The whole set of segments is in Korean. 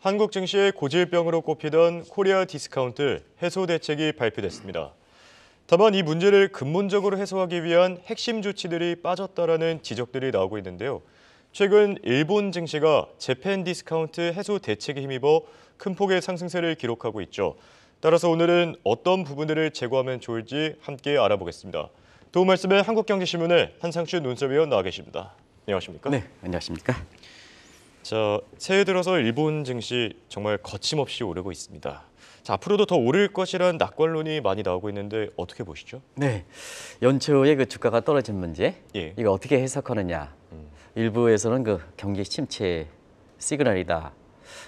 한국 증시의 고질병으로 꼽히던 코리아 디스카운트 해소 대책이 발표됐습니다. 다만 이 문제를 근본적으로 해소하기 위한 핵심 조치들이 빠졌다라는 지적들이 나오고 있는데요. 최근 일본 증시가 재팬 디스카운트 해소 대책에 힘입어 큰 폭의 상승세를 기록하고 있죠. 따라서 오늘은 어떤 부분들을 제거하면 좋을지 함께 알아보겠습니다. 도움 말씀에 한국경제신문의 한상춘 논설위원 나와 계십니다. 안녕하십니까? 네, 안녕하십니까? 자, 새해 들어서 일본 증시 정말 거침없이 오르고 있습니다. 자, 앞으로도 더 오를 것이라는 낙관론이 많이 나오고 있는데 어떻게 보시죠? 네, 연초에 그 주가가 떨어진 문제, 예. 이거 어떻게 해석하느냐. 음. 일부에서는 그 경기 침체 시그널이다.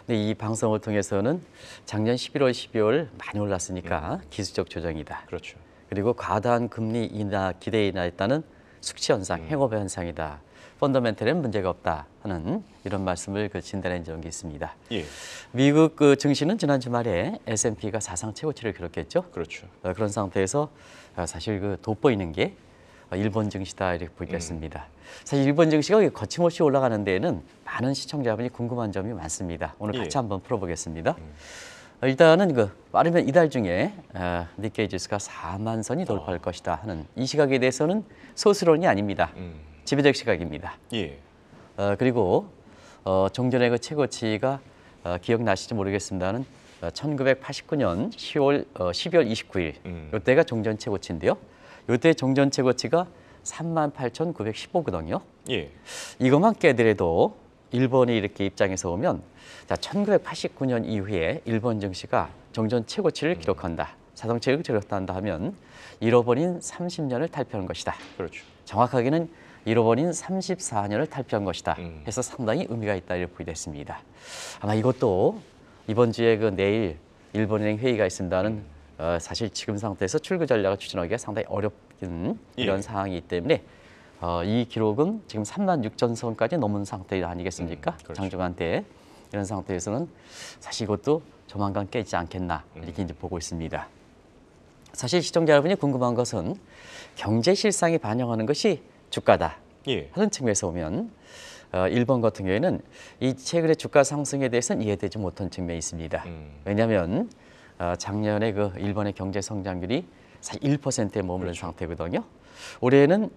근데 이 방송을 통해서는 작년 11월, 12월 많이 올랐으니까 음. 기술적 조정이다. 그렇죠. 그리고 과다한 금리 인하 기대 인하에 따른 숙취 현상, 음. 행오버 현상이다. 펀더멘털엔 문제가 없다 하는 이런 말씀을 그 진단한 적이 있습니다. 예. 미국 그 증시는 지난 주말에 S&P가 사상 최고치를 기록했죠. 그렇죠. 어, 그런 상태에서 어, 사실 그 돋보이는 게 어, 일본 증시다 이렇게 보겠습니다. 음. 사실 일본 증시가 거침없이 올라가는 데에는 많은 시청자분이 궁금한 점이 많습니다. 오늘 예. 같이 예. 한번 풀어보겠습니다. 음. 일단은 그 빠르면 이달 중에 아, 니케이 지수가 4만 선이 돌파할 아. 것이다 하는 이 시각에 대해서는 소스론이 아닙니다. 음. 지배적 시각입니다. 예. 어, 그리고 어, 종전의 그 최고치가 어, 기억나실지 모르겠습니다는 어, 1989년 10월 어, 12월 29일 음. 이때가 종전 최고치인데요. 이때 종전 최고치가 38,915거든요. 예. 이것만 깨더라도 일본이 이렇게 입장에서 보면자 1989년 이후에 일본 증시가 정전 최고치를 기록한다. 자동 최고치를 기록한다 하면 잃어버린 30년을 탈피한 것이다. 그렇죠. 정확하게는 잃어버린 34년을 탈피한 것이다. 음. 해서 상당히 의미가 있다 이렇게 보이됐습니다. 아마 이것도 이번 주에 그 내일 일본은행 회의가 있습니다는 음. 어, 사실 지금 상태에서 출구 전략을 추진하기가 상당히 어렵긴 예. 이런 예. 상황이기 때문에 어, 이 기록은 지금 3만 6천 선까지 넘은 상태 아니겠습니까? 음, 그렇죠. 장중한 때 이런 상태에서는 사실 이것도 조만간 깨지 않겠나 음. 이렇게 이제 보고 있습니다. 사실 시청자 여러분이 궁금한 것은 경제 실상이 반영하는 것이 주가다 예. 하는 측면에서 보면 어, 일번 같은 경우에는 이 최근의 주가 상승에 대해서는 이해되지 못한 측면이 있습니다. 음. 왜냐하면 어, 작년에 그 일본의 경제 성장률이 사실 1%에 머무른 그렇죠. 상태거든요. 올해는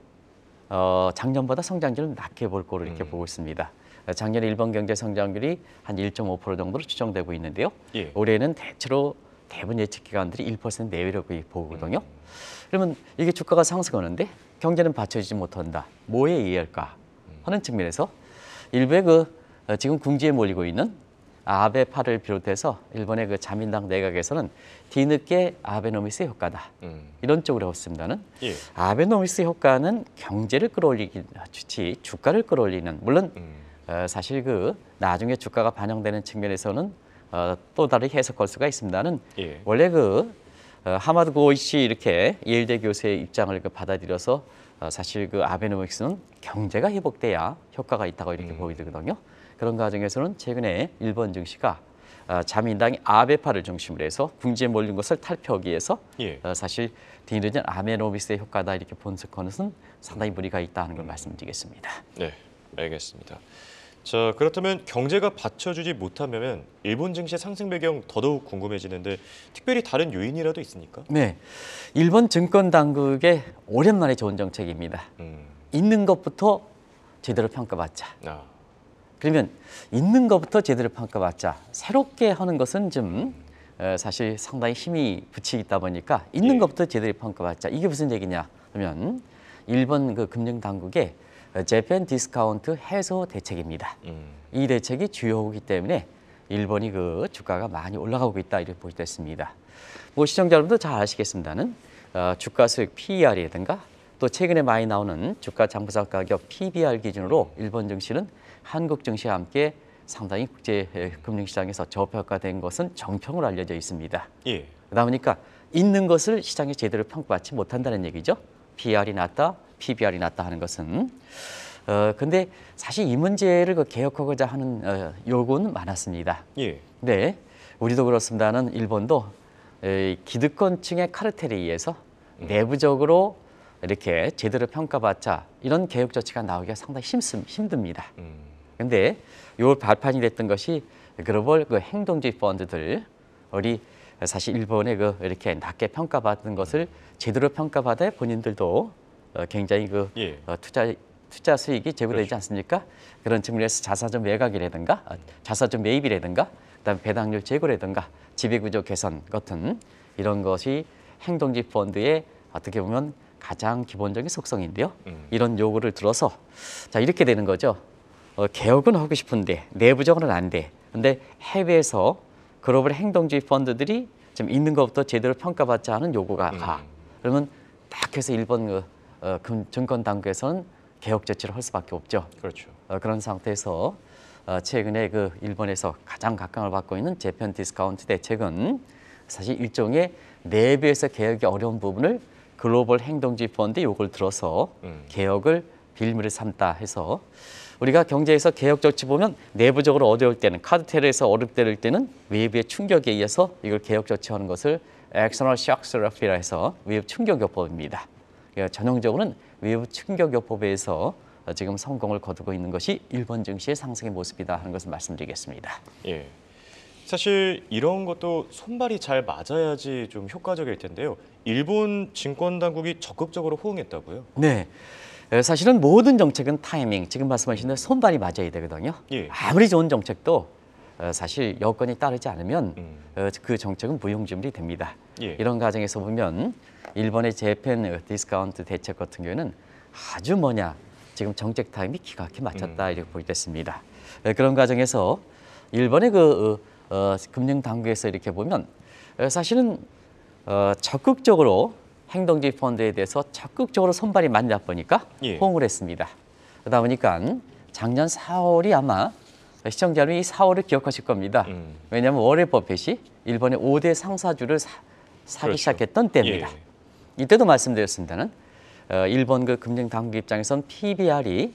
어, 작년보다 성장률은 낮게 볼 거로 이렇게 음. 보고 있습니다. 작년에 일본 경제 성장률이 한 1.5% 정도로 추정되고 있는데요. 예. 올해는 대체로 대부분 예측 기관들이 1% 내외로 보거든요. 음. 그러면 이게 주가가 상승하는데 경제는 받쳐주지 못한다. 뭐에 의할까 하는 음. 측면에서 일부의그 어, 지금 궁지에 몰리고 있는 아베파를 비롯해서 일본의 그 자민당 내각에서는 뒤늦게 아베노미스 효과다. 음. 이런 쪽으로 했습니다는 예. 아베노미스 효과는 경제를 끌어올리기 좋지 주가를 끌어올리는 물론 음. 어, 사실 그 나중에 주가가 반영되는 측면에서는 어, 또 다른 해석할 수가 있습니다는 예. 원래 그 어, 하마드 고이시 이렇게 예일대 교수의 입장을 그 받아들여서 어, 사실 그 아베노믹스는 경제가 회복돼야 효과가 있다고 이렇게 음. 보이거든요. 그런 과정에서는 최근에 일본 증시가 아, 자민당이 아베파를 중심으로 해서 궁지에 몰린 것을 탈피하기 위해서 예. 어, 사실 뒤늦은 아메노비스의 효과다 이렇게 분석하는 것은 상당히 무리가 있다는 걸 말씀드리겠습니다. 네, 알겠습니다. 자 그렇다면 경제가 받쳐주지 못하면 일본 증시 의 상승 배경 더더욱 궁금해지는데 특별히 다른 요인이라도 있습니까? 네, 일본 증권 당국의 오랜만에 좋은 정책입니다. 음. 있는 것부터 제대로 평가받자. 아. 그러면 있는 것부터 제대로 평가받자. 새롭게 하는 것은 좀 어, 사실 상당히 힘이 붙이다 있 보니까 있는 예. 것부터 제대로 평가받자. 이게 무슨 얘기냐 하면 일본 그 금융 당국의 재팬 디스카운트 해소 대책입니다. 음. 이 대책이 주요하기 때문에 일본이 그 주가가 많이 올라가고 있다 이렇게 보시 있습니다. 뭐 시청자 여러분도 잘 아시겠습니다는 어, 주가 수익 PER이라든가 또 최근에 많이 나오는 주가 장부상 가격 PBR 기준으로 일본 증시는 한국 증시와 함께 상당히 국제 금융시장에서 저평가된 것은 정평으로 알려져 있습니다. 예. 그러다 보니까 있는 것을 시장이 제대로 평가받지 못한다는 얘기죠. PR이 낮다, PBR이 낮다 하는 것은. 어, 근데 사실 이 문제를 그 개혁하고자 하는 어, 요구는 많았습니다. 예. 네. 우리도 그렇습니다는 일본도 에, 기득권층의 카르텔에 의해서 음. 내부적으로 이렇게 제대로 평가받자 이런 개혁 조치가 나오기가 상당히 힘, 힘듭니다. 음. 근데 요 발판이 됐던 것이 글로벌 그행동지의 펀드들 우리 사실 일본의 그 이렇게 낮게 평가받은 것을 제대로 평가받아 본인들도 어, 굉장히 그 예. 어, 투자 투자 수익이 제고되지 그렇죠. 않습니까? 그런 측면에서 자사전 매각이라든가 어, 자사전 매입이라든가 그다음 배당률 제고라든가 지배구조 개선 같은 이런 것이 행동지 펀드의 어떻게 보면 가장 기본적인 속성인데요. 음. 이런 요구를 들어서 자 이렇게 되는 거죠. 어, 개혁은 하고 싶은데 내부적으로는 안 돼. 근데 해외에서 글로벌 행동주의 펀드들이 좀 있는 것부터 제대로 평가받지 않은 요구가 음. 가. 그러면 딱 해서 일본 그, 어, 금, 증권 당국에서는 개혁 조치를 할 수밖에 없죠. 그렇죠. 어, 그런 상태에서 어, 최근에 그 일본에서 가장 각광을 받고 있는 재편 디스카운트 대책은 사실 일종의 내부에서 개혁이 어려운 부분을 글로벌 행동주의 펀드 요걸 들어서 음. 개혁을 빌미를 삼다 해서 우리가 경제에서 개혁 조치 보면 내부적으로 어려울 때는 카드 테러에서 어렵될 때는 외부의 충격에 의해서 이걸 개혁 조치하는 것을 external shock therapy라 해서 외부 충격 요법입니다. 그러니까 예, 전형적으로는 외부 충격 요법에서 지금 성공을 거두고 있는 것이 일본 증시의 상승의 모습이다 하는 것을 말씀드리겠습니다. 예. 사실 이런 것도 손발이 잘 맞아야지 좀 효과적일 텐데요. 일본 증권 당국이 적극적으로 호응했다고요? 네. 예, 사실은 모든 정책은 타이밍, 지금 말씀하신 대로 손발이 맞아야 되거든요. 예. 아무리 좋은 정책도 어, 사실 여건이 따르지 않으면 음. 어, 그 정책은 무용지물이 됩니다. 예. 이런 과정에서 보면 일본의 재팬 어, 디스카운트 대책 같은 경우는 아주 뭐냐 지금 정책 타임이 기각하 맞췄다 음. 이렇게 보여졌습니다. 예, 그런 과정에서 일본의 그 어, 금융 당국에서 이렇게 보면 사실은 어, 적극적으로 행동주의 펀드에 대해서 적극적으로 손발이 맞다 보니까 예. 호응을 했습니다. 그러다 보니까 작년 4월이 아마 시청자여러분이 4월을 기억하실 겁니다. 음. 왜냐하면 워렌 버핏이 일본의 5대 상사주를 사, 사기 그렇죠. 시작했던 때입니다. 예. 이때도 말씀드렸습니다는 어, 일본 그 금융 당국 입장에선 PBR이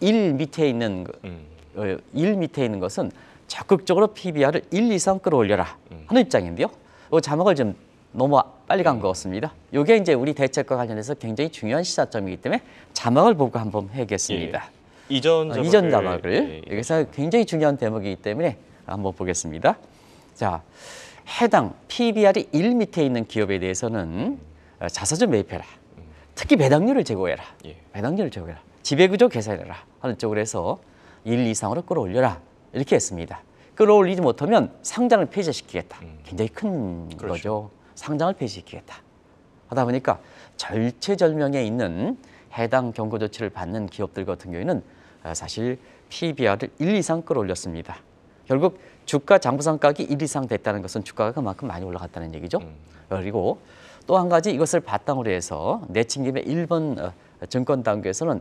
1 밑에 있는 그, 음. 어, 1 밑에 있는 것은 적극적으로 PBR을 1 이상 끌어올려라 음. 하는 입장인데요. 어, 자막을 좀 너무 빨리 간 것 같습니다. 이게 이제 우리 대책과 관련해서 굉장히 중요한 시사점이기 때문에 자막을 보고 한번 해겠습니다 예. 이전 어, 자막을, 어, 이전 자막을 예. 예 여기서 굉장히 중요한 대목이기 때문에 한번 보겠습니다. 자, 해당 PBR이 1밑에 있는 기업에 대해서는 어, 자사주 매입해라. 특히 배당률을 제고해라. 예. 배당률을 제고해라. 지배구조 개선해라 하는 쪽으로 해서 1 이상으로 끌어올려라. 이렇게 했습니다. 끌어올리지 못하면 상장을 폐지시키겠다. 음. 굉장히 큰 그렇죠. 거죠. 상장을 폐지시키겠다. 하다 보니까 절체절명에 있는 해당 경고 조치를 받는 기업들 같은 경우에는 어, 사실 PBR을 1 이상 끌어올렸습니다. 결국 주가 장부상각이 1 이상 됐다는 것은 주가가 그만큼 많이 올라갔다는 얘기죠. 음. 그리고 또 한 가지 이것을 바탕으로 해서 내친김의 일본 어, 증권 단계에서는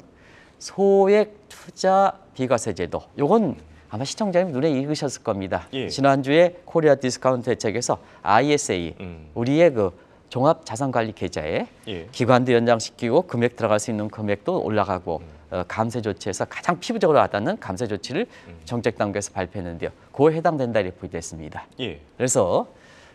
소액 투자 비과세 제도 요건 아마 시청자님 눈에 익으셨을 겁니다. 예. 지난주에 코리아 디스카운트 대책에서 ISA, 음. 우리의 그 종합자산관리 계좌에 예. 기관도 연장시키고 금액 들어갈 수 있는 금액도 올라가고 음. 어, 감세 조치에서 가장 피부적으로 와닿는 감세 조치를 음. 정책 단계에서 발표했는데요. 그에 해당된다 이렇게 보트 됐습니다. 예. 그래서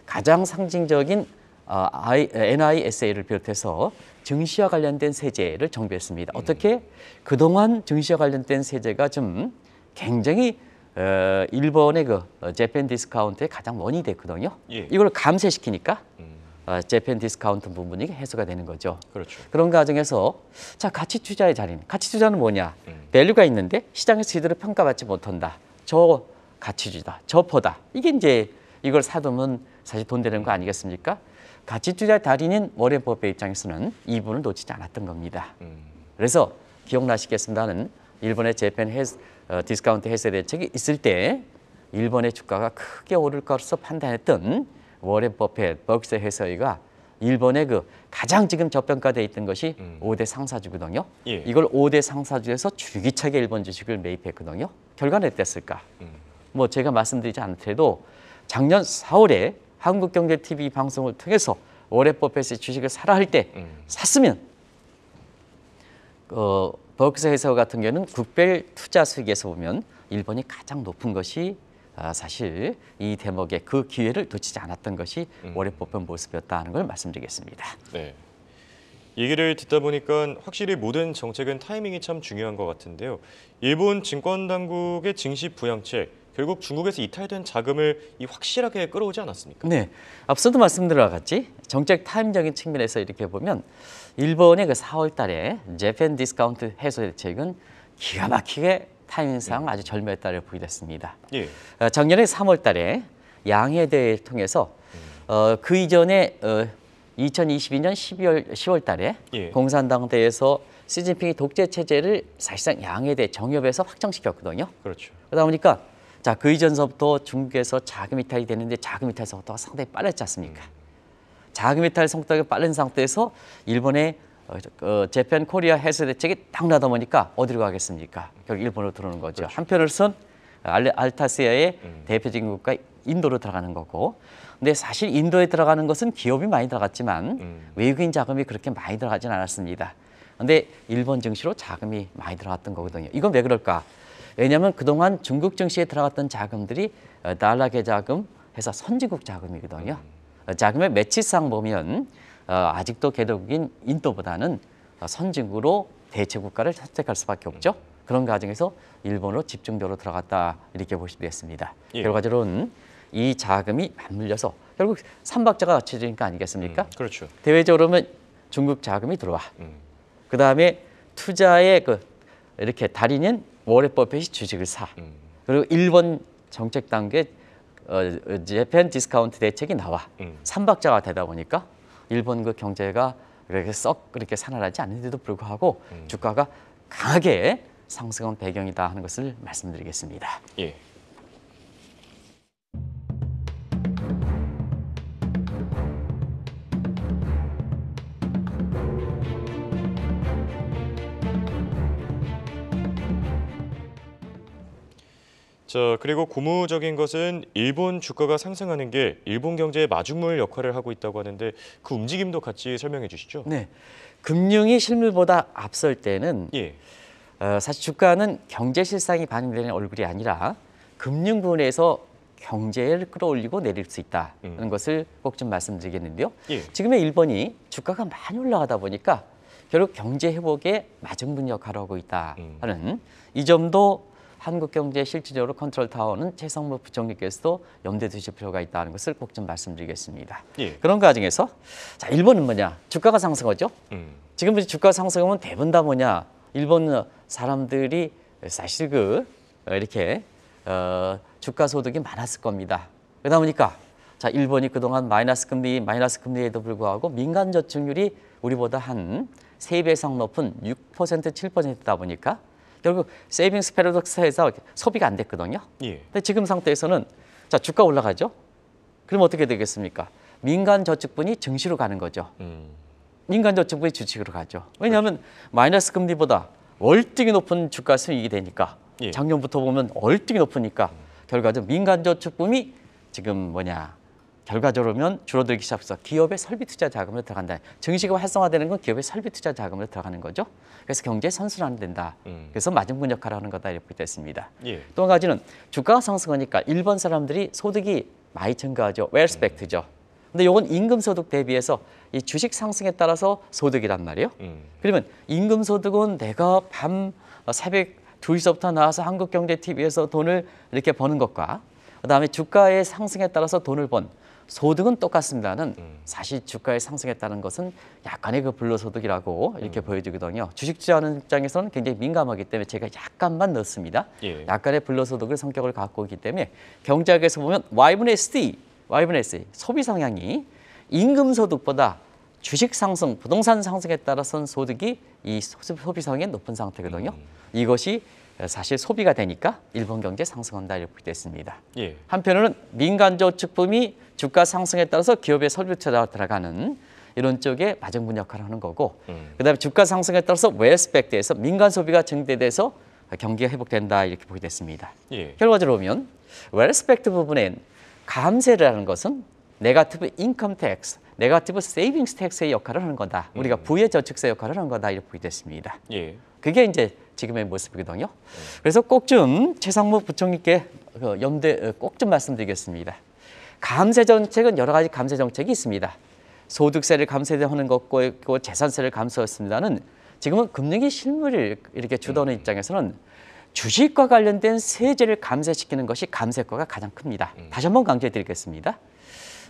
가장 상징적인 어, I, NISA를 비롯해서 증시와 관련된 세제를 정비했습니다. 음. 어떻게 그동안 증시와 관련된 세제가 좀 굉장히 어, 일본의 그 어, 재팬 디스카운트의 가장 원이 됐거든요. 예. 이걸 감세시키니까 음. 어, 재팬 디스카운트 부분이 해소가 되는 거죠. 그렇죠. 그런 과정에서 자 가치 투자의 자리는 가치 투자는 뭐냐? 음. 밸류가 있는데 시장에서 제대로 평가받지 못한다. 저 가치주다, 저퍼다. 이게 이제 이걸 사두면 사실 돈 되는 거 아니겠습니까? 가치 투자 의 달인인 워렌 버핏 입장에서는 이 부분을 놓치지 않았던 겁니다. 음. 그래서 기억나시겠습니다는 일본의 재팬 해 어, 디스카운트 해세 대책이 있을 때 일본의 주가가 크게 오를 것으로 판단했던 워렌 버핏, 버크스 해서이가 일본의 그 가장 지금 저평가돼 있던 것이 음. 5대 상사주거든요. 예. 이걸 5대 상사주에서 줄기차게 일본 주식을 매입했거든요. 결과는 어땠을까? 음. 뭐 제가 말씀드리지 않더라도 작년 4월에 한국경제TV 방송을 통해서 워렌 버핏의 주식을 사라 할때 음. 샀으면 어, 버크스 해서 같은 경우는 국별 투자 수익에서 보면 일본이 가장 높은 것이 아, 사실 이 대목에 그 기회를 놓치지 않았던 것이 월요법변 음. 모습이었다는 걸 말씀드리겠습니다. 네. 얘기를 듣다 보니까 확실히 모든 정책은 타이밍이 참 중요한 것 같은데요. 일본 증권 당국의 증시 부양책 결국 중국에서 이탈된 자금을 이 확실하게 끌어오지 않았습니까? 네, 앞서도 말씀드린 것같 정책 타임적인 측면에서 이렇게 보면 일본의 그 4월 달에 재팬 디스카운트 해소 대책은 기가 막히게 타임상 네. 아주 절묘했다를 보게 됐습니다. 예. 어, 작년에 3월 달에 양해대회를 통해서 음. 어, 그 이전에 어, 2022년 12월 10월 달에 예. 공산당 대에서 시진핑이 독재 체제를 사실상 양해대 정협에서 확정시켰거든요. 그렇죠. 그러다 보니까 자, 그 이전서부터 중국에서 자금이탈이 되는데 자금이탈 속도가 상당히 빨랐지 않습니까? 음. 자금이탈 속도가 빠른 상태에서 일본의 어, 어 재팬 코리아 해소 대책이 딱 나다 보니까 어디로 가겠습니까? 결국 일본으로 들어오는 거죠. 그렇죠. 한편으로선 알, 알타세아의 음. 대표적인 국가 인도로 들어가는 거고 근데 사실 인도에 들어가는 것은 기업이 많이 들어갔지만 음. 외국인 자금이 그렇게 많이 들어가진 않았습니다. 근데 일본 증시로 자금이 많이 들어갔던 거거든요. 이건 왜 그럴까? 왜냐하면 그동안 중국 증시에 들어갔던 자금들이 어, 달러 계자금 해서 선진국 자금이거든요. 어, 자금의 매치상 보면 어, 아직도 개도국인 인도보다는 선진국으로 대체국가를 선택할 수밖에 없죠. 그런 과정에서 일본으로 집중적으로 들어갔다 이렇게 보시면 되겠습니다. 예. 결과적으로는 이 자금이 맞물려서 결국 삼박자가 갖춰지는 거 아니겠습니까? 음, 그렇죠. 대외적으로 는 중국 자금이 들어와. 음. 그다음에 투자의 그 이렇게 달인인 워렌버핏이 주식을 사. 음. 그리고 일본 정책 단계 어, 재팬 디스카운트 대책이 나와. 음. 삼박자가 되다 보니까 일본 그 경제가 그렇게 썩 그렇게 살아나지 않는데도 불구하고 음. 주가가 강하게 상승한 배경이다 하는 것을 말씀드리겠습니다. 예. 자, 그리고 고무적인 것은 일본 주가가 상승하는 게 일본 경제의 마중물 역할을 하고 있다고 하는데 그 움직임도 같이 설명해 주시죠. 네. 금융이 실물보다 앞설 때는 예. 어, 사실 주가는 경제 실상이 반영되는 얼굴이 아니라 금융 분에서 경제를 끌어올리고 내릴 수 있다는 음. 것을 꼭 좀 말씀드리겠는데요. 예. 지금의 일본이 주가가 많이 올라가다 보니까 결국 경제 회복에 맞은 분 역할을 하고 있다 는 음. 이 점도 한국경제 실질적으로 컨트롤타워는 최성무 부총리께서도 염두에 두실 필요가 있다는 것을 꼭 좀 말씀드리겠습니다. 예. 그런 과정에서 자 일본은 뭐냐? 주가가 상승하죠. 음. 지금 주가 상승하면 대부분 다 뭐냐? 일본 사람들이 사실 그 어, 이렇게 어, 주가 소득이 많았을 겁니다. 그러다 보니까 자 일본이 그동안 마이너스 금리, 마이너스 금리에도 불구하고 민간 저축률이 우리보다 한 세 배 이상 높은 6% 7%다 보니까 결국 세이빙스 패러독스에서 소비가 안 됐거든요. 예. 근데 지금 상태에서는 자 주가 올라가죠. 그럼 어떻게 되겠습니까? 민간 저축분이 증시로 가는 거죠. 음. 민간 저축분이 주식으로 가죠. 왜냐하면 그렇죠. 마이너스 금리보다 월등히 높은 주가 수익이 되니까 예. 작년부터 보면 월등히 높으니까 음. 결과적으로 민간 저축분이 지금 뭐냐 결과적으로면 줄어들기 시작해서 기업의 설비 투자 자금으로 들어간다. 증시가 활성화되는 건 기업의 설비 투자 자금으로 들어가는 거죠. 그래서 경제에 선순환된다. 음. 그래서 맞은분 역할을 하는 거다 이렇게 됐습니다. 예. 또한 가지는 주가가 상승하니까 일본 사람들이 소득이 많이 증가하죠. 웰스펙트죠. 근데 요건 임금 소득 대비해서 이 주식 상승에 따라서 소득이란 말이에요. 음. 그러면 임금 소득은 내가 밤 새벽 두시서부터 나와서 한국경제TV에서 돈을 이렇게 버는 것과 그다음에 주가의 상승에 따라서 돈을 번 소득은 똑같습니다는 음. 사실 주가의 상승했다는 것은 약간의 그 불로소득이라고 이렇게 음. 보여지거든요. 주식 투자하는 입장에서는 굉장히 민감하기 때문에 제가 약간만 넣습니다. 예. 약간의 불로소득을 성격을 갖고 있기 때문에 경제학에서 보면 Y분의 SD, Y분의 SD, 소비 성향이 임금 소득보다 주식 상승, 부동산 상승에 따라서 소득이 이 소비 성향이 높은 상태거든요. 음. 이것이 사실 소비가 되니까 일본 경제 상승한다 이렇게 됐습니다. 예. 한편으로는 민간 저축품이 주가 상승에 따라서 기업의 설비처가 들어가는 이런 쪽에 마정분 역할을 하는 거고 음. 그다음에 주가 상승에 따라서 웨스펙트에서 민간 소비가 증대돼서 경기가 회복된다 이렇게 보게 됐습니다. 예. 결과적으로 보면 웨스펙트 부분엔 감세라는 것은 네가티브 인컴 텍스, 네가티브 세이빙스 텍스의 역할을 하는 거다. 우리가 음. 부의 저축세 역할을 하는 거다 이렇게 보게 됐습니다. 예. 그게 이제 지금의 모습이거든요. 그래서 꼭 좀 최상무 부총리께 그 염두 어, 꼭좀 말씀드리겠습니다. 감세 정책은 여러 가지 감세 정책이 있습니다. 소득세를 감세하는 것과 있고 재산세를 감소했습니다는 지금은 금융이 실물을 이렇게 주도하는 음. 입장에서는 주식과 관련된 세제를 감세시키는 것이 감세과가 가장 큽니다. 음. 다시 한 번 강조해드리겠습니다.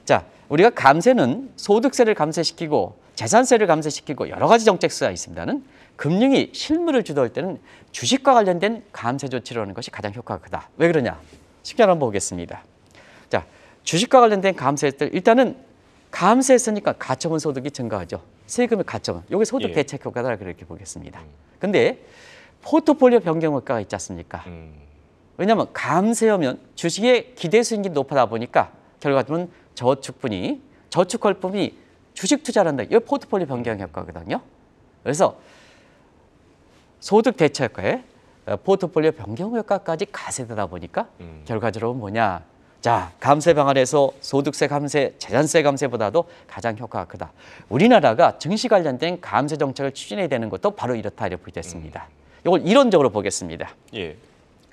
자, 우리가 감세는 소득세를 감세시키고 재산세를 감세시키고 여러 가지 정책 수가 있습니다는 금융이 실물을 주도할 때는 주식과 관련된 감세 조치를 하는 것이 가장 효과가 크다. 왜 그러냐? 식견 한번 보겠습니다. 자, 주식과 관련된 감세들 일단은 감세했으니까 가처분 소득이 증가하죠. 세금의 가처분. 이게 소득 예. 대책 효과다 그렇게 보겠습니다. 음. 근데 포트폴리오 변경 효과가 있지 않습니까? 음. 왜냐하면 감세하면 주식의 기대 수익이 높아다 보니까 결과적으로 저축분이 저축할 분이 주식 투자를 한다. 이게 포트폴리오 변경 효과거든요. 그래서 소득 대체효과에 어, 포트폴리오 변경 효과까지 가세되다 보니까 음. 결과적으로 뭐냐. 자, 감세 방안에서 소득세 감세, 재산세 감세보다도 가장 효과가 크다. 우리나라가 증시 관련된 감세 정책을 추진해야 되는 것도 바로 이렇다 이렇게 됐습니다. 음. 이걸 이론적으로 보겠습니다. 예.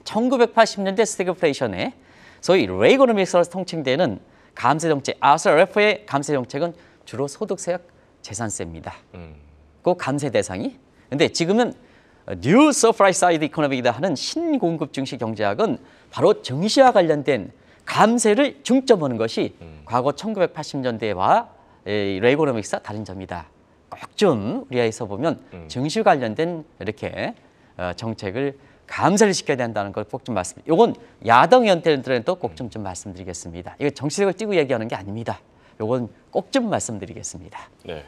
1980년대 스태그플레이션에 소위 레이그노믹스로 통칭되는 감세 정책, r s r 프의 감세 정책은 주로 소득세와 재산세입니다. 음. 그 감세 대상이. 근데 지금은 뉴 서프라이 사이드 이코노믹이다 하는 신공급 증시 경제학은 바로 증시와 관련된 감세를 중점하는 것이 음. 과거 1980년대와 레이고노믹스와 다른 점이다. 꼭 좀 우리아에서 보면 음. 증시 관련된 이렇게 어, 정책을 감세를 시켜야 된다는 걸 꼭 좀 말씀. 요건 야당 연대들한테도 꼭 좀 좀 말씀드리겠습니다. 이거 정치색을 띄고 얘기하는 게 아닙니다. 요건 꼭 좀 말씀드리겠습니다. 네.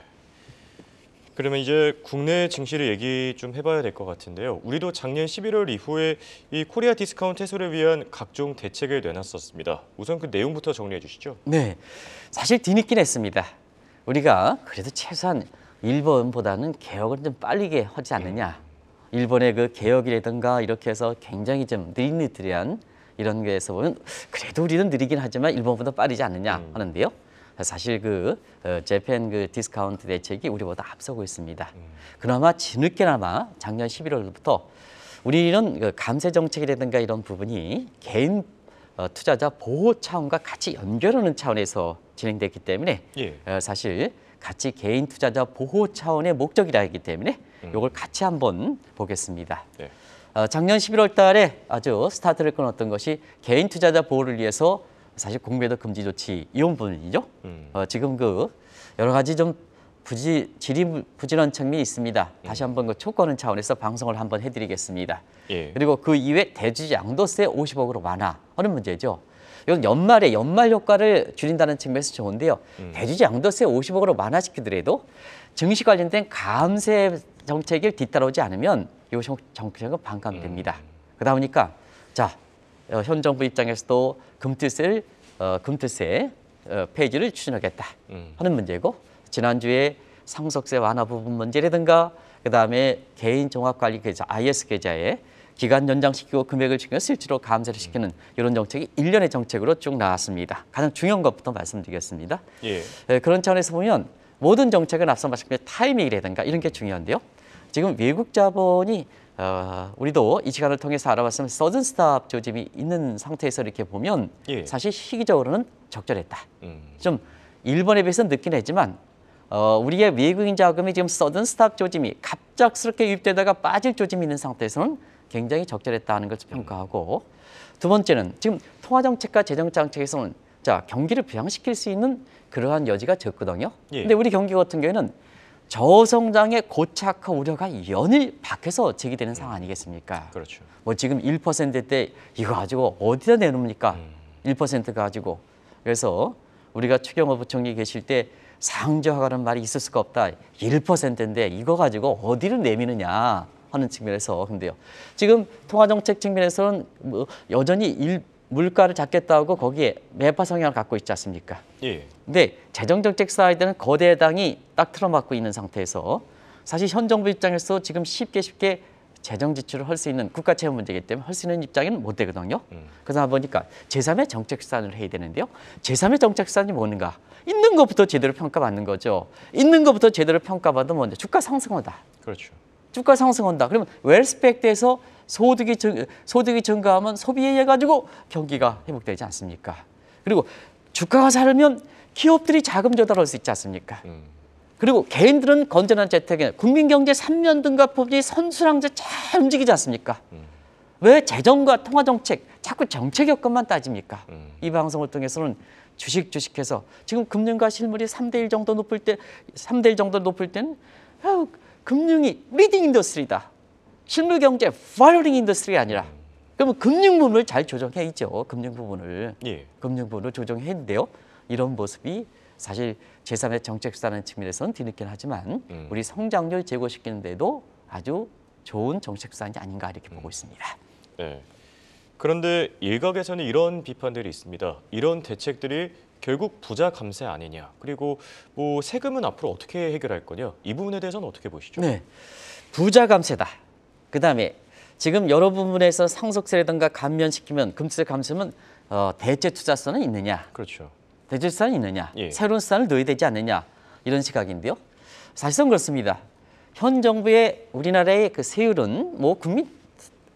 그러면 이제 국내 증시를 얘기 좀 해봐야 될 것 같은데요. 우리도 작년 11월 이후에 이 코리아 디스카운트 해소를 위한 각종 대책을 내놨었습니다. 우선 그 내용부터 정리해 주시죠. 네, 사실 뒤늦긴 했습니다. 우리가 그래도 최소한 일본보다는 개혁을 좀빠르게 하지 않느냐. 일본의 그 개혁이라든가 이렇게 해서 굉장히 좀 느릿느릿한 이런 게에서 보면 그래도 우리는 느리긴 하지만 일본보다 빠르지 않느냐 음. 하는데요. 사실 그 어, 재팬 그 디스카운트 대책이 우리보다 앞서고 있습니다. 음. 그나마 뒤늦게나마 작년 11월부터 우리는 그 감세 정책이라든가 이런 부분이 개인 어, 투자자 보호 차원과 같이 연결하는 차원에서 진행됐기 때문에 예. 어, 사실 같이 개인 투자자 보호 차원의 목적이라 했기 때문에 이걸 음. 같이 한번 보겠습니다. 네. 어, 작년 11월 달에 아주 스타트를 끊었던 것이 개인 투자자 보호를 위해서 사실 공매도 금지 조치 이혼 분이죠. 음. 어, 지금 그 여러 가지 좀 부지 질이 부진한 측면이 있습니다. 음. 다시 한번 그초구하는 차원에서 방송을 한번 해드리겠습니다. 예. 그리고 그 이외 대주 양도세 50억으로 완화하는 문제죠. 이건 연말에 연말 효과를 줄인다는 측면에서 좋은데요. 음. 대주주 양도세 50억으로 완화시키더라도 증시 관련된 감세 정책을 뒤따라오지 않으면 이 정책은 반감됩니다. 음. 그러다 보니까 자, 어, 현 정부 입장에서도 금뜻을 어, 금뜻의 어, 폐지를 추진하겠다 음. 하는 문제고 지난주에 상속세 완화 부분 문제라든가 그다음에 개인 종합관리 계좌 IS 계좌에 기간 연장시키고 금액을 중요 실제로 감세를 시키는 음. 이런 정책이 일련의 정책으로 쭉 나왔습니다. 가장 중요한 것부터 말씀드리겠습니다. 예. 예. 그런 차원에서 보면 모든 정책은 앞서 말씀드린 타이밍이라든가 이런 게 중요한데요. 지금 외국 자본이 어, 우리도 이 시간을 통해서 알아봤으면 서든 스탑 조짐이 있는 상태에서 이렇게 보면 예. 사실 시기적으로는 적절했다. 음. 좀 일본에 비해서 늦긴 했지만 어, 우리의 외국인 자금이 지금 서든 스탑 조짐이 갑작스럽게 유입되다가 빠질 조짐이 있는 상태에서는 굉장히 적절했다는 것을 음. 평가하고 두 번째는 지금 통화정책과 재정정책에서는 자 경기를 부양시킬 수 있는 그러한 여지가 적거든요. 예. 근데 우리 경기 같은 경우에는 저성장에 고착화 우려가 연일 밖에서 제기되는 상황 음. 아니겠습니까? 그렇죠. 뭐 지금 1%대 이거 가지고 어디다 내놓습니까? 음. 1% 가지고. 그래서 우리가 추경호 부총리 계실 때상저하라는 말이 있을 수가 없다. 1%인데 이거 가지고 어디를 내미느냐 하는 측면에서 근데요. 지금 통화정책 측면에서는 뭐 여전히 1 물가를 잡겠다고 거기에 매파 성향을 갖고 있지 않습니까? 예. 근데 재정정책 사이드는 거대 당이 딱 틀어막고 있는 상태에서 사실 현 정부 입장에서 지금 쉽게 쉽게 재정 지출을 할 수 있는 국가 채무 문제이기 때문에 할 수 있는 입장에는 못 되거든요. 음. 그러다 보니까 제3의 정책 수안을 해야 되는데요. 제3의 정책 수안이 뭔가? 있는 것부터 제대로 평가받는 거죠. 있는 것부터 제대로 평가받으면 뭔데? 주가 상승한다 그렇죠. 주가 상승한다. 그러면 웰스펙트에서 소득이, 증, 소득이 증가하면 소비에 의해 가지고 경기가 회복되지 않습니까? 그리고 주가가 살면 기업들이 자금 조달할 수 있지 않습니까? 음. 그리고 개인들은 건전한 재택에 국민경제 3년 등가법이 선수랑제 잘 움직이지 않습니까? 음. 왜 재정과 통화정책, 자꾸 정책 여건만 따집니까? 음. 이 방송을 통해서는 주식 주식해서 지금 금융과 실물이 3대1 정도 높을 때, 3대1 정도 높을 때는 아유, 금융이 리딩 인더스리다 실물 경제 파이어링 인더스트리가 아니라 그러면 금융 부분을 잘 조정해 있죠. 금융 부분을 예. 금융 부분을 조정했는데요. 이런 모습이 사실 제3의 정책수단의 측면에서는 뒤늦긴 하지만 음. 우리 성장률 제고시키는데도 아주 좋은 정책수단이 아닌가 이렇게 보고 음. 있습니다. 네. 그런데 일각에서는 이런 비판들이 있습니다. 이런 대책들이 결국 부자 감세 아니냐. 그리고 뭐 세금은 앞으로 어떻게 해결할 거냐. 이 부분에 대해서는 어떻게 보시죠? 네. 부자 감세다. 그 다음에 지금 여러 부분에서 상속세라든가 감면시키면 금세 감수면 어, 대체 투자성은 있느냐? 그렇죠. 대체 수단이 있느냐? 예. 새로운 수단을 넣어야 되지 않느냐? 이런 시각인데요. 사실상 그렇습니다. 현 정부의 우리나라의 그 세율은 뭐 국민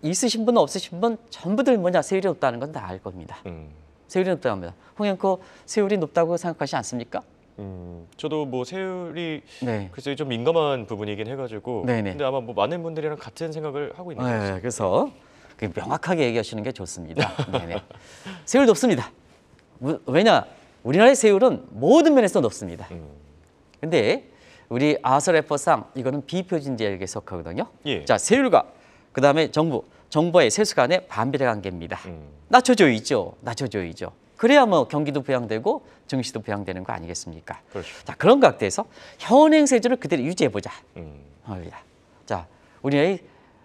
있으신 분 없으신 분 전부들 뭐냐 세율이 높다는 건 다 알 겁니다. 음. 세율이 높다고 합니다. 홍영코 세율이 높다고 생각하지 않습니까? 음, 저도 뭐 세율이 네. 글쎄 좀 민감한 부분이긴 해가지고 네네. 네. 근데 아마 뭐 많은 분들이랑 같은 생각을 하고 있는 거죠. 네, 그래서 명확하게 얘기하시는 게 좋습니다. 네네. 네. 세율 높습니다. 왜냐? 우리나라의 세율은 모든 면에서 높습니다. 음. 근데 우리 아서래퍼상 이거는 비표준제에 속하거든요. 예. 자, 세율과 그다음에 정부, 정부의 세수 간의 반비례 관계입니다. 음. 낮춰져있죠낮춰져있죠 그래야 뭐 경기도 부양되고 증시도 부양되는 거 아니겠습니까? 그렇죠. 자 그런 각도에서 현행 세제를 그대로 유지해보자. 음. 자 우리의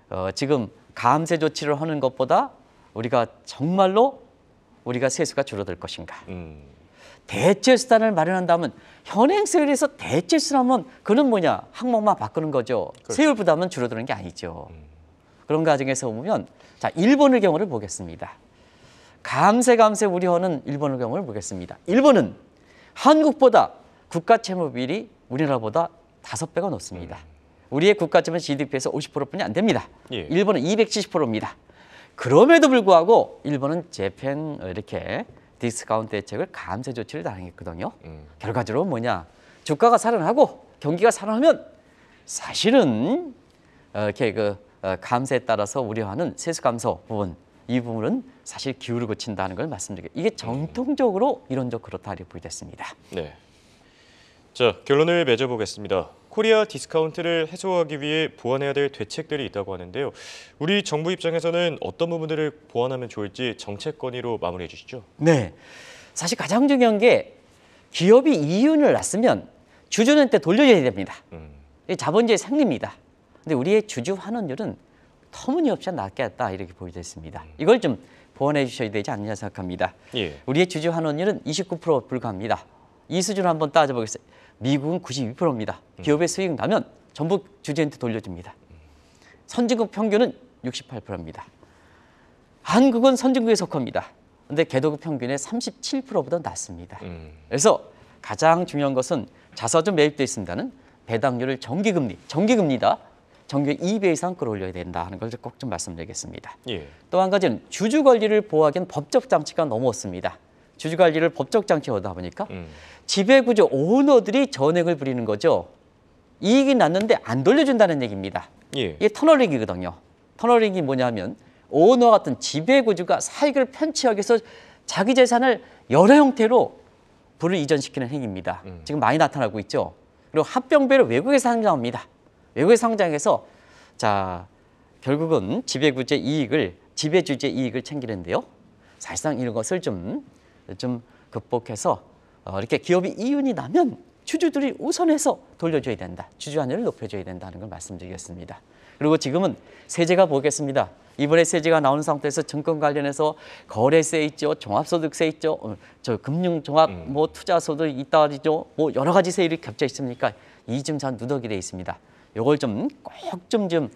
어, 지금 감세 조치를 하는 것보다 우리가 정말로 우리가 세수가 줄어들 것인가. 음. 대체 수단을 마련한다면 현행 세율에서 대체 수단은 그는 뭐냐 항목만 바꾸는 거죠. 그렇죠. 세율 부담은 줄어드는 게 아니죠. 음. 그런 과정에서 보면 자 일본의 경우를 보겠습니다. 감세 감세 우려하는 일본의 경우를 보겠습니다. 일본은 한국보다 국가 채무 비율이 우리나라보다 다섯 배가 높습니다. 음. 우리의 국가 채무 GDP에서 50%뿐이 안 됩니다. 예. 일본은 270%입니다. 그럼에도 불구하고 일본은 재팬 어, 이렇게 디스카운트 대책을 감세 조치를 단행했거든요. 음. 결과적으로 뭐냐? 주가가 살아나고 경기가 살아나면 사실은 어, 이렇게 그 어, 감세에 따라서 우려하는 세수 감소 부분 이 부분은 사실 기울을 고친다는 걸 말씀드리고 이게 음. 정통적으로 이론적 그렇다 이렇게 됐습니다. 네. 자 결론을 맺어보겠습니다. 코리아 디스카운트를 해소하기 위해 보완해야 될 대책들이 있다고 하는데요. 우리 정부 입장에서는 어떤 부분들을 보완하면 좋을지 정책 건의로 마무리해 주시죠. 네. 사실 가장 중요한 게 기업이 이윤을 났으면 주주한테 돌려줘야 됩니다. 음. 자본주의 생리입니다. 근데 우리의 주주 환원율은 터무니없이 낮겠다 이렇게 보여졌습니다. 이걸 좀 보완해 주셔야 되지 않느냐 생각합니다. 예. 우리의 주주 환원율은 29% 불과합니다. 이 수준을 한번 따져보겠습니다. 미국은 92%입니다. 음. 기업의 수익 나면 전부 주주한테 돌려줍니다. 선진국 평균은 68%입니다. 한국은 선진국에 속합니다. 근데 개도국 평균의 37%보다 낮습니다. 음. 그래서 가장 중요한 것은 자사주 매입돼 있습니다는 배당률을 정기금리, 정기금리다. 정규 의 2배 이상 끌어올려야 된다 하는 걸 꼭 좀 말씀드리겠습니다. 예. 또한 가지는 주주 관리를 보호하기엔 법적 장치가 너무 없습니다. 주주 관리를 법적 장치로 하다 보니까 음. 지배구조 오너들이 전액을 부리는 거죠. 이익이 났는데 안 돌려준다는 얘기입니다. 예. 이게 터널링이거든요. 터널링이 뭐냐면 오너 같은 지배구조가 사익을 편취하기 위해서 자기 재산을 여러 형태로 불을 이전시키는 행위입니다. 음. 지금 많이 나타나고 있죠. 그리고 합병배를 외국에서 하는 상장합니다. 외국의 상장에서자 결국은 지배구제 이익을 지배주제 이익을 챙기는데요. 사실상 이것을 런 좀, 좀 극복해서 어, 이렇게 기업이 이윤이 나면 주주들이 우선해서 돌려줘야 된다. 주주환율을 높여줘야 된다는 걸 말씀드리겠습니다. 그리고 지금은 세제가 보겠습니다. 이번에 세제가 나오는 상태에서 증권 관련해서 거래세 있죠, 종합소득세 있죠, 어, 저 금융종합 음. 뭐 투자소득 이다하죠뭐 여러 가지 세율이 겹쳐 있습니까? 이쯤 전 누더기 돼 있습니다. 요걸 좀꼭 좀좀 좀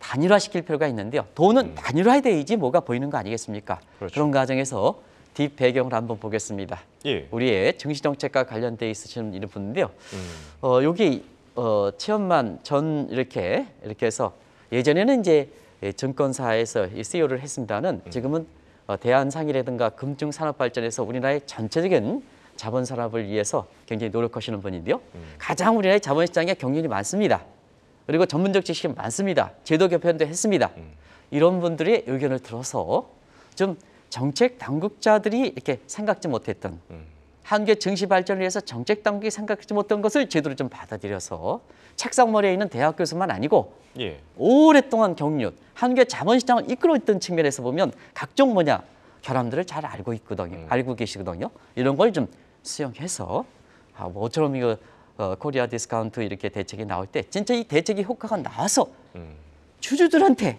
단일화시킬 필요가 있는데요. 돈은 음. 단일화돼야지 뭐가 보이는 거 아니겠습니까? 그렇죠. 그런 과정에서 뒷 배경을 한번 보겠습니다. 예. 우리의 정시정책과 관련돼 있으신 이런 분인데요. 음. 어, 여기 어, 체험만 전 이렇게 이렇게 해서 예전에는 이제 증권사에서 이 CEO를 했습니다는 음. 지금은 어, 대한상이라든가 금융산업발전에서 우리나라의 전체적인 자본 산업을 위해서 굉장히 노력하시는 분인데요. 음. 가장 우리나라의 자본시장에 경륜이 많습니다. 그리고 전문적 지식이 많습니다. 제도 개편도 했습니다. 음. 이런 분들의 의견을 들어서 좀 정책 당국자들이 이렇게 생각지 못했던 음. 한계 증시 발전을 위해서 정책 당국이 생각지 못한 것을 제도를 좀 받아들여서 책상머리에 있는 대학 교수만 아니고 예. 오랫동안 경륜, 한계 자본시장을 이끌어있던 측면에서 보면 각종 뭐냐 결함들을 잘 알고 있거든요. 음. 알고 계시거든요. 이런 걸 좀 수용해서 아, 뭐처럼 이거 어, 코리아 디스카운트 이렇게 대책이 나올 때 진짜 이 대책이 효과가 나와서 음. 주주들한테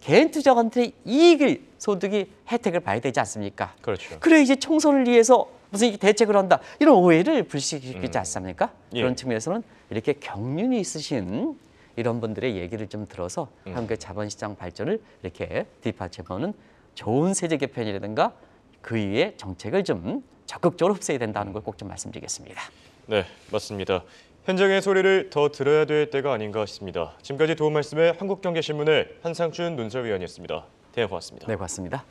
개인 투자한테 이익을 소득이 혜택을 봐야 되지 않습니까? 그렇죠. 그래 이제 청소를 위해서 무슨 대책을 한다 이런 오해를 불식시키지 음. 않습니까? 예. 그런 측면에서는 이렇게 경륜이 있으신 이런 분들의 얘기를 좀 들어서 음. 한국의 자본시장 발전을 이렇게 뒷받침하는 좋은 세제 개편이라든가 그 이외의 정책을 좀 적극적으로 흡수해야 된다는 걸 꼭 좀 말씀드리겠습니다. 네, 맞습니다. 현장의 소리를 더 들어야 될 때가 아닌가 싶습니다. 지금까지 도움 말씀에 한국경제신문의 한상준 논설위원이었습니다. 대화 고맙습니다. 네, 고맙습니다.